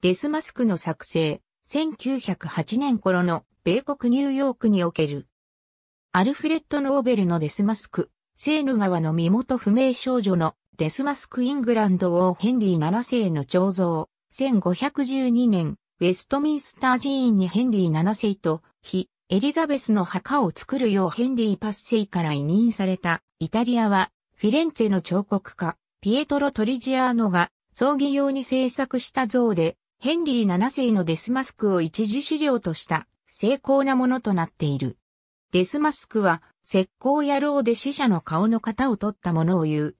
デスマスクの作成、1908年頃の米国ニューヨークにおける、アルフレッド・ノーベルのデスマスク、セーヌ川の身元不明少女のデスマスク・イングランド王ヘンリー7世の彫像、1512年、ウェストミンスター寺院にヘンリー7世と、非、エリザベスの墓を作るようヘンリーパッセイから委任された、イタリアは、フィレンツェの彫刻家、ピエトロ・トリジアーノが、葬儀用に制作した像で、ヘンリー7世のデスマスクを一時資料とした精巧なものとなっている。デスマスクは、石膏野郎で死者の顔の型を取ったものを言う。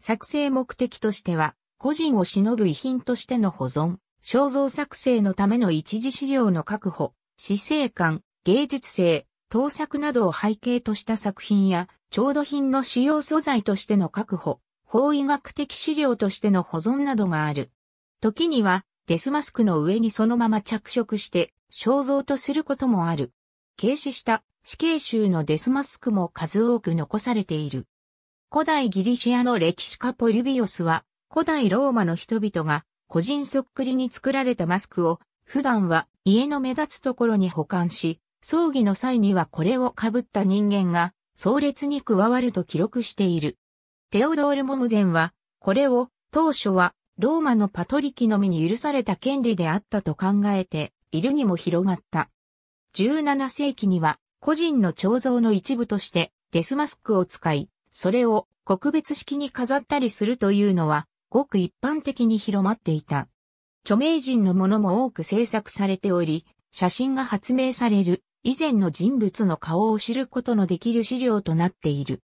作成目的としては、個人を忍ぶ遺品としての保存、肖像作成のための一時資料の確保、死生観、芸術性、盗作などを背景とした作品や、調度品の使用素材としての確保、法医学的資料としての保存などがある。時には、デスマスクの上にそのまま着色して肖像とすることもある。軽視した死刑囚のデスマスクも数多く残されている。古代ギリシアの歴史家ポリビオスは、古代ローマの人々が個人そっくりに作られたマスクを普段は家の目立つところに保管し、葬儀の際にはこれを被った人間が葬列に加わると記録している。テオドール・モムゼンは、これを当初はローマのパトリキのみに許された権利であったと考えているにも広がった。17世紀には個人の彫像の一部としてデスマスクを使い、それを国別式に飾ったりするというのはごく一般的に広まっていた。著名人のものも多く制作されており、写真が発明される以前の人物の顔を知ることのできる資料となっている。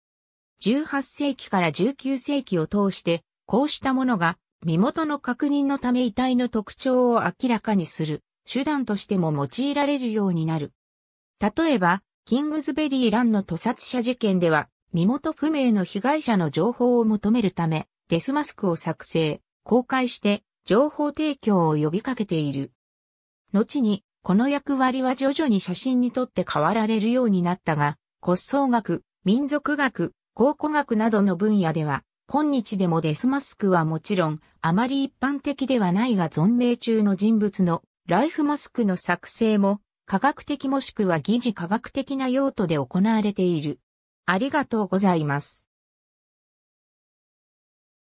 18世紀から19世紀を通して、こうしたものが身元の確認のため遺体の特徴を明らかにする手段としても用いられるようになる。例えば、キングズベリーランの屠殺者事件では、身元不明の被害者の情報を求めるため、デスマスクを作成、公開して、情報提供を呼びかけている。後に、この役割は徐々に写真にとって変わられるようになったが、骨葬学、民族学、考古学などの分野では、今日でもデスマスクはもちろん、あまり一般的ではないが存命中の人物のライフマスクの作成も、科学的もしくは疑似科学的な用途で行われている。ありがとうございます。